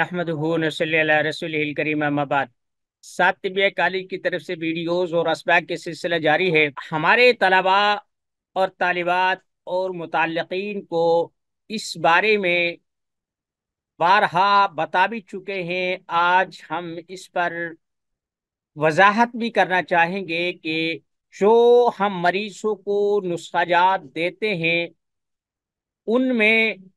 नहमद करीम सात की तरफ से वीडियोस और इसबाक के सिलसिला जारी है हमारे तलबा और तालिबात और मुतलकिन को इस बारे में बारहा बता भी चुके हैं आज हम इस पर वजाहत भी करना चाहेंगे कि जो हम मरीजों को नुस्खाजात देते हैं उनमें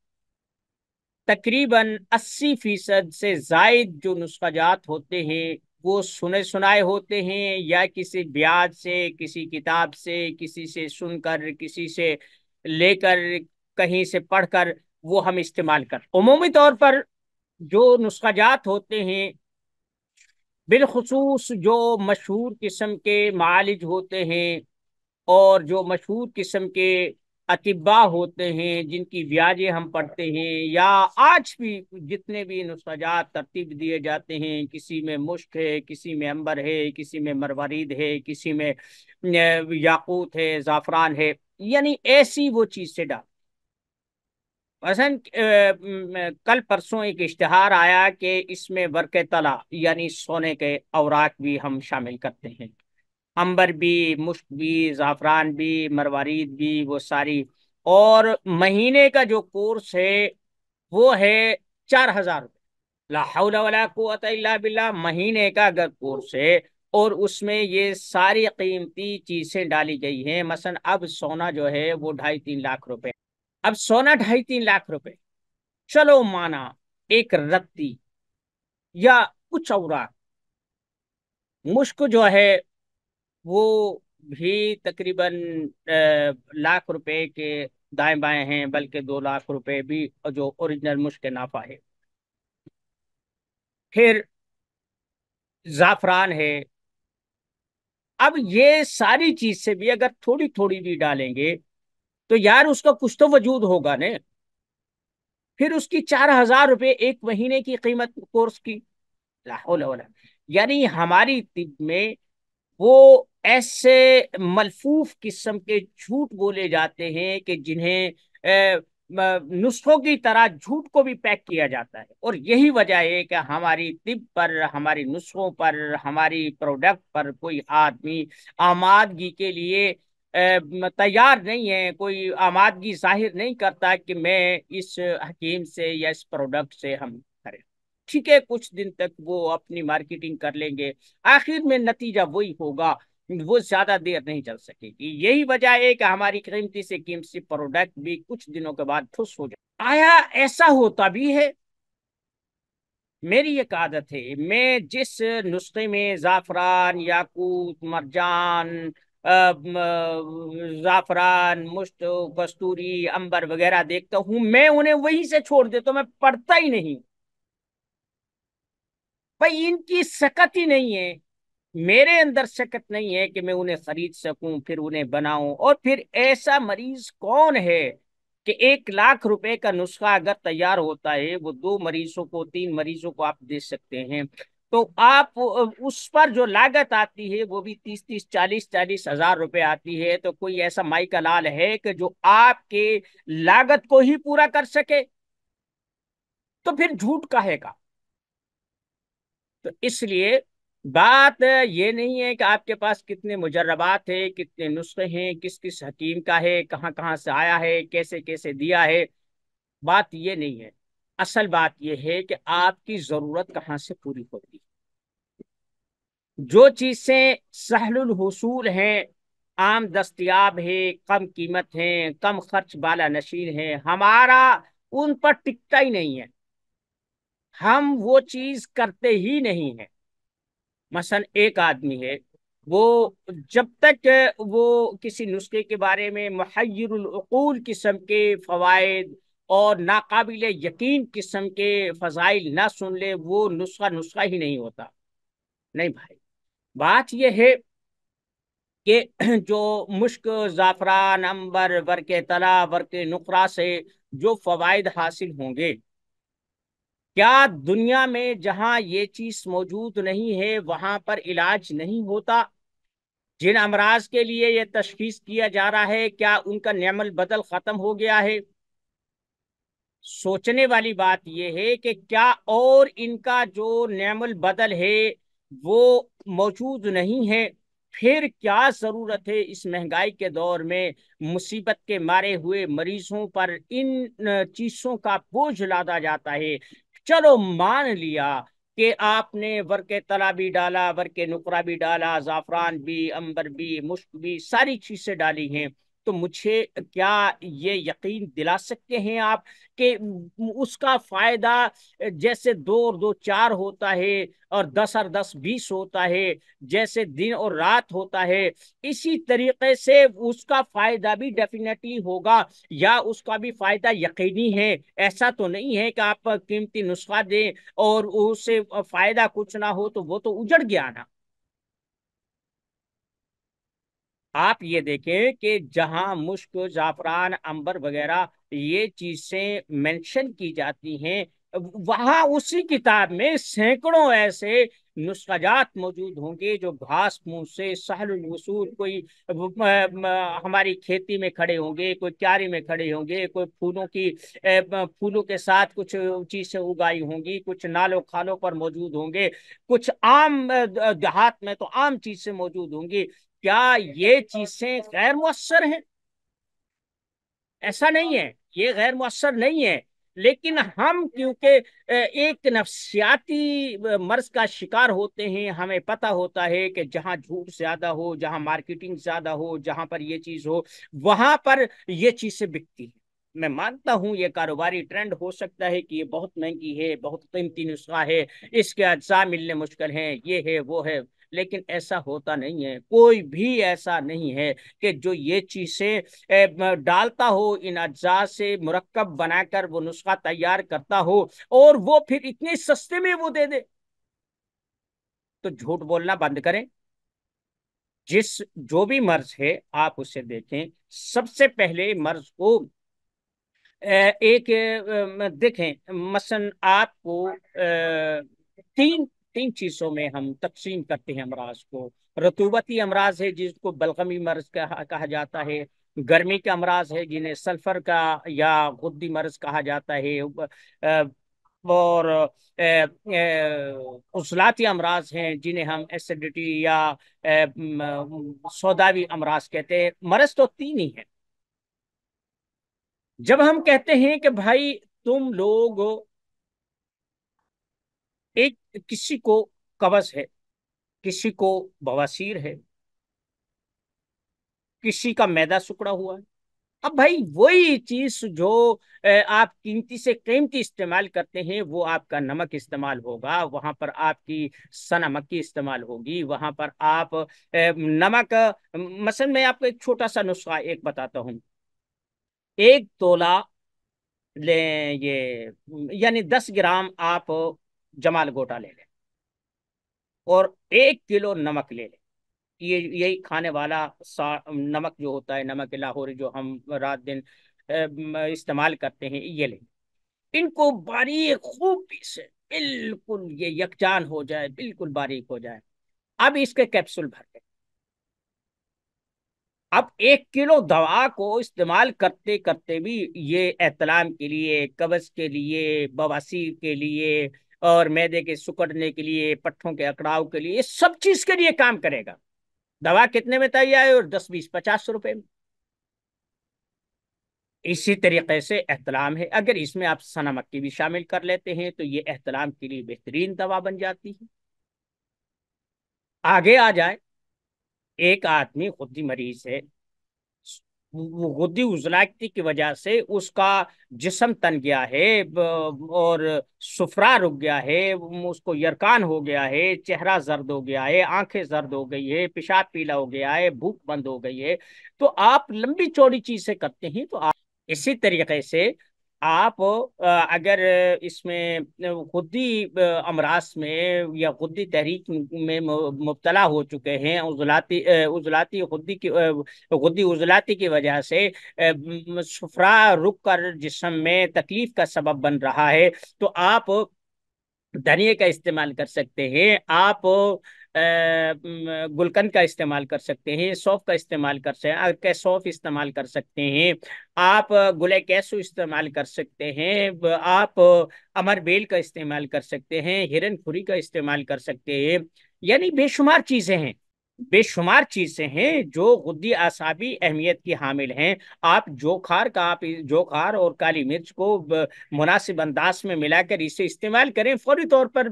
तकरीबन 80 फीसद से जायद जो नुस्खाजात होते हैं वो सुने सुनाए होते हैं या किसी ब्याज से किसी किताब से किसी से सुनकर किसी से लेकर कहीं से पढ़कर वो हम इस्तेमाल कर अमूमी तौर पर जो नुस्खाजात होते हैं बिलखसूस जो मशहूर किस्म के मालिज होते हैं और जो मशहूर किस्म के अतिबा होते हैं जिनकी व्याजें हम पढ़ते हैं या आज भी जितने भी नुस्खात तरतीब दिए जाते हैं किसी में मुश्क है किसी में अंबर है किसी में मरवरीद है किसी में याकूत है ज़ाफ़रान है यानी ऐसी वो चीज़ से डाल मसन कल परसों एक इश्तहार आया कि इसमें वर्क तला यानी सोने के औरक भी हम शामिल करते हैं अंबर भी मुश्क भी ज़ाफ़रान भी मरवारीद भी वो सारी और महीने का जो कोर्स है वो है चार हज़ार रुपये लाहौला बिल्ला महीने का अगर कोर्स है और उसमें ये सारी कीमती चीज़ें डाली गई हैं मसलन अब सोना जो है वो ढाई तीन लाख रुपए अब सोना ढाई तीन लाख रुपए चलो माना एक रत्ती या कुछ और मुश्क जो है वो भी तकरीबन लाख रुपए के दाएं बाएं हैं बल्कि दो लाख रुपए भी जो ओरिजिनल मुश्क नाफा है फिर ज़ाफ़रान है अब ये सारी चीज़ से भी अगर थोड़ी थोड़ी भी डालेंगे तो यार उसका कुछ तो वजूद होगा ना फिर उसकी चार हजार रुपये एक महीने की कीमत कोर्स की यानी हमारी तिब में वो ऐसे मलफूफ किस्म के झूठ बोले जाते हैं कि जिन्हें नुस्खों की तरह झूठ को भी पैक किया जाता है और यही वजह है कि हमारी तिब पर हमारी नुस्खों पर हमारी प्रोडक्ट पर कोई आदमी आमादगी के लिए तैयार नहीं है कोई आमादगी जाहिर नहीं करता कि मैं इस हकीम से या इस प्रोडक्ट से हम ठीक है कुछ दिन तक वो अपनी मार्केटिंग कर लेंगे आखिर में नतीजा वही होगा वो ज्यादा देर नहीं चल सकेगी यही वजह है कि हमारी कीमती से कीमती प्रोडक्ट भी कुछ दिनों के बाद ठुस हो जाए आया ऐसा होता भी है मेरी एक आदत है मैं जिस नुस्खे में ज़ाफ़रान याकूत मरजान ज़ाफ़रान मुश्त कस्तूरी अंबर वगैरह देखता हूँ मैं उन्हें वहीं से छोड़ देता तो मैं पढ़ता ही नहीं भाई इनकी शकत ही नहीं है मेरे अंदर शकत नहीं है कि मैं उन्हें खरीद सकूं फिर उन्हें बनाऊं और फिर ऐसा मरीज कौन है कि एक लाख रुपए का नुस्खा अगर तैयार होता है वो दो मरीजों को तीन मरीजों को आप दे सकते हैं तो आप उस पर जो लागत आती है वो भी तीस तीस चालीस चालीस हजार रुपए आती है तो कोई ऐसा माइका लाल है कि जो आपके लागत को ही पूरा कर सके तो फिर झूठ का है का तो इसलिए बात ये नहीं है कि आपके पास कितने मुजरबात है कितने नुस्खे हैं किस किस हकीम का है कहाँ कहाँ से आया है कैसे कैसे दिया है बात ये नहीं है असल बात यह है कि आपकी ज़रूरत कहाँ से पूरी होती है जो चीज़ें सहलुल हसूल हैं आम दस्तियाब है कम कीमत है कम खर्च वाला नशीर है हमारा उन पर टिकता ही नहीं है हम वो चीज करते ही नहीं है मसन एक आदमी है वो जब तक वो किसी नुस्खे के बारे में महयरकूल किस्म के फ़वाद और नाकबिल यकीन किस्म के फ़जाइल ना सुन ले वो नुस्खा नुस्खा ही नहीं होता नहीं भाई बात यह है कि जो मुश्क ज़ाफ़रान अंबर वर्क तला वर्क नुकरा से जो फ़वाद हासिल होंगे क्या दुनिया में जहां ये चीज मौजूद नहीं है वहां पर इलाज नहीं होता जिन अमराज के लिए यह तशीस किया जा रहा है क्या उनका नमल बदल ख़त्म हो गया है सोचने वाली बात यह है कि क्या और इनका जो नमल बदल है वो मौजूद नहीं है फिर क्या ज़रूरत है इस महंगाई के दौर में मुसीबत के मारे हुए मरीजों पर इन चीज़ों का बोझ लादा जाता है चलो मान लिया कि आपने वर्क तला भी डाला वर्क नुकरा भी डाला ज़ाफ़रान भी अंबर भी मुश्क भी सारी चीज़ें डाली हैं तो मुझे क्या ये यकीन दिला सकते हैं आप कि उसका फ़ायदा जैसे दो और दो चार होता है और दस और दस बीस होता है जैसे दिन और रात होता है इसी तरीके से उसका फ़ायदा भी डेफिनेटली होगा या उसका भी फ़ायदा यकीनी है ऐसा तो नहीं है कि आप कीमती नुस्खा दें और उससे फ़ायदा कुछ ना हो तो वो तो उजड़ गया ना आप ये देखें कि जहां मुश्क जाफरान अंबर वगैरह ये चीजें मेंशन की जाती हैं वहाँ उसी किताब में सैकड़ों ऐसे नुस्खाजात मौजूद होंगे जो घास मुंह से सहल वसूल कोई हमारी खेती में खड़े होंगे कोई क्यारी में खड़े होंगे कोई फूलों की फूलों के साथ कुछ चीज़ें उगाई होंगी कुछ नालों खालों पर मौजूद होंगे कुछ आम देहात में तो आम चीज़ें मौजूद होंगी क्या ये चीजें गैर मुसर हैं ऐसा नहीं है ये गैर मुसर नहीं है लेकिन हम क्योंकि एक नफसियाती मर्ज का शिकार होते हैं हमें पता होता है कि जहाँ झूठ ज्यादा हो जहाँ मार्केटिंग ज्यादा हो जहां पर ये चीज हो वहां पर ये चीजें बिकती हैं मैं मानता हूं ये कारोबारी ट्रेंड हो सकता है कि ये बहुत महंगी है बहुत कीमती नुस्खा है इसके अज्जा मिलने मुश्किल हैं ये है वो है लेकिन ऐसा होता नहीं है कोई भी ऐसा नहीं है कि जो ये चीज़ें डालता हो इन अज्जा से मरकब बनाकर वो नुस्खा तैयार करता हो और वो फिर इतने सस्ते में वो दे दे तो झूठ बोलना बंद करें जिस जो भी मर्ज है आप उसे देखें सबसे पहले मर्ज को एक देखें मसन आपको तीन तीन चीजों में हम तकसीम करते हैं अमराज को रतूबती अमराज है जिसको बलगमी मर्ज कहा जाता है गर्मी का अमराज है जिन्हें सल्फर का या गुद्दी मर्ज कहा जाता है और उजलाती अमराज हैं जिन्हें हम एसिडिटी या सौदावी अमराज कहते हैं मरज तो तीन ही है जब हम कहते हैं कि भाई तुम लोग एक किसी को कवच है किसी को बवासीर है किसी का मैदा सुकड़ा हुआ है अब भाई वही चीज जो आप कीमती से कीमती इस्तेमाल करते हैं वो आपका नमक इस्तेमाल होगा वहां पर आपकी सनमक्की इस्तेमाल होगी वहां पर आप नमक मसल मैं आपको एक छोटा सा नुस्खा एक बताता हूँ एक तोला ले ये यानी दस ग्राम आप जमाल गोटा ले लें और एक किलो नमक ले लें ये यही खाने वाला नमक जो होता है नमक लाहौरी जो हम रात दिन इस्तेमाल करते हैं ये ले इनको बारीक खूबी से बिल्कुल ये यकजान हो जाए बिल्कुल बारीक हो जाए अब इसके कैप्सूल भर लें अब एक किलो दवा को इस्तेमाल करते करते भी ये एहतलाम के लिए कब्ज के लिए बवासीर के लिए और मैदे के सुकड़ने के लिए पट्टों के अकड़ाव के लिए सब चीज के लिए काम करेगा दवा कितने में तैयार है और दस बीस पचास रुपए में इसी तरीके से एहतराम है अगर इसमें आप सना मक्की भी शामिल कर लेते हैं तो ये एहतराम के लिए बेहतरीन दवा बन जाती है आगे आ जाए एक आदमी खुद ही मरीज है गुदी की वजह से उसका जिसम तन गया है और सुफरा रुक गया है उसको यरकान हो गया है चेहरा जर्द हो गया है आंखें जर्द हो गई है पेशाब पीला हो गया है भूख बंद हो गई है तो आप लंबी चौड़ी चीजें करते हैं तो आप इसी तरीके से आप अगर इसमें खुदी अमराज में या खुदी तहरीक में मुबतला हो चुके हैं उजलाती उजलाती खुदी की खुदी उजलाती की वजह से सफरा रुक कर जिसम में तकलीफ का सबब बन रहा है तो आप धनिए का इस्तेमाल कर सकते हैं आप गुलकंद का इस्तेमाल कर सकते हैं सौफ का इस्तेमाल कर सकते हैं कैसौफ इस्तेमाल कर सकते हैं आप गुले कैसो इस्तेमाल कर सकते हैं आप अमर बेल का इस्तेमाल कर सकते हैं हिरन खुरी का इस्तेमाल कर सकते हैं यानी बेशुमार चीज़ें हैं बेशुमार चीज़ें हैं जो गुद्दी आसाबी अहमियत की हामिल हैं आप जोखार का आप जोखार और काली मिर्च को मुनासिब अंदाज में मिलाकर इसे इस्तेमाल करें फौरी तौर पर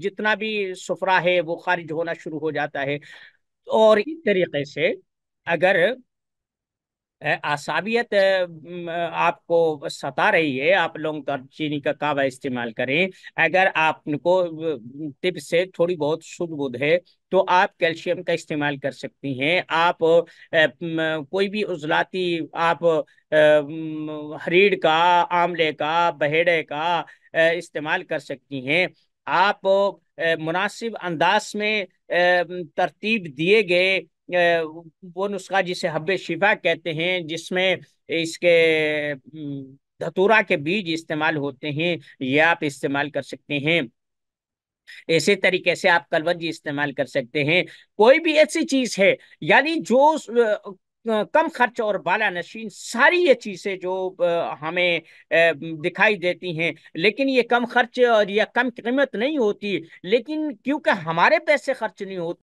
जितना भी सफरा है वो खारिज होना शुरू हो जाता है और इस तरीके से अगर असाबियत आपको सता रही है आप लोग तो चीनी का कावा इस्तेमाल करें अगर आपको टिप से थोड़ी बहुत शुद्ध बुद्ध है तो आप कैल्शियम का इस्तेमाल कर सकती हैं आप कोई भी उजलाती आप हरीड़ का आमले का बहेड़े का इस्तेमाल कर सकती हैं आप मुनासिब अंदाज में तरतीब दिए गए वो नुस्खा जिसे हब्बे शिफा कहते हैं जिसमें इसके धतूरा के बीज इस्तेमाल होते हैं ये आप इस्तेमाल कर सकते हैं ऐसे तरीके से आप कलवंजी इस्तेमाल कर सकते हैं कोई भी ऐसी चीज है यानी जो कम खर्च और बाला नशीन सारी ये चीज़ें जो हमें दिखाई देती हैं लेकिन ये कम खर्च और या कम कीमत नहीं होती लेकिन क्योंकि हमारे पैसे खर्च नहीं होते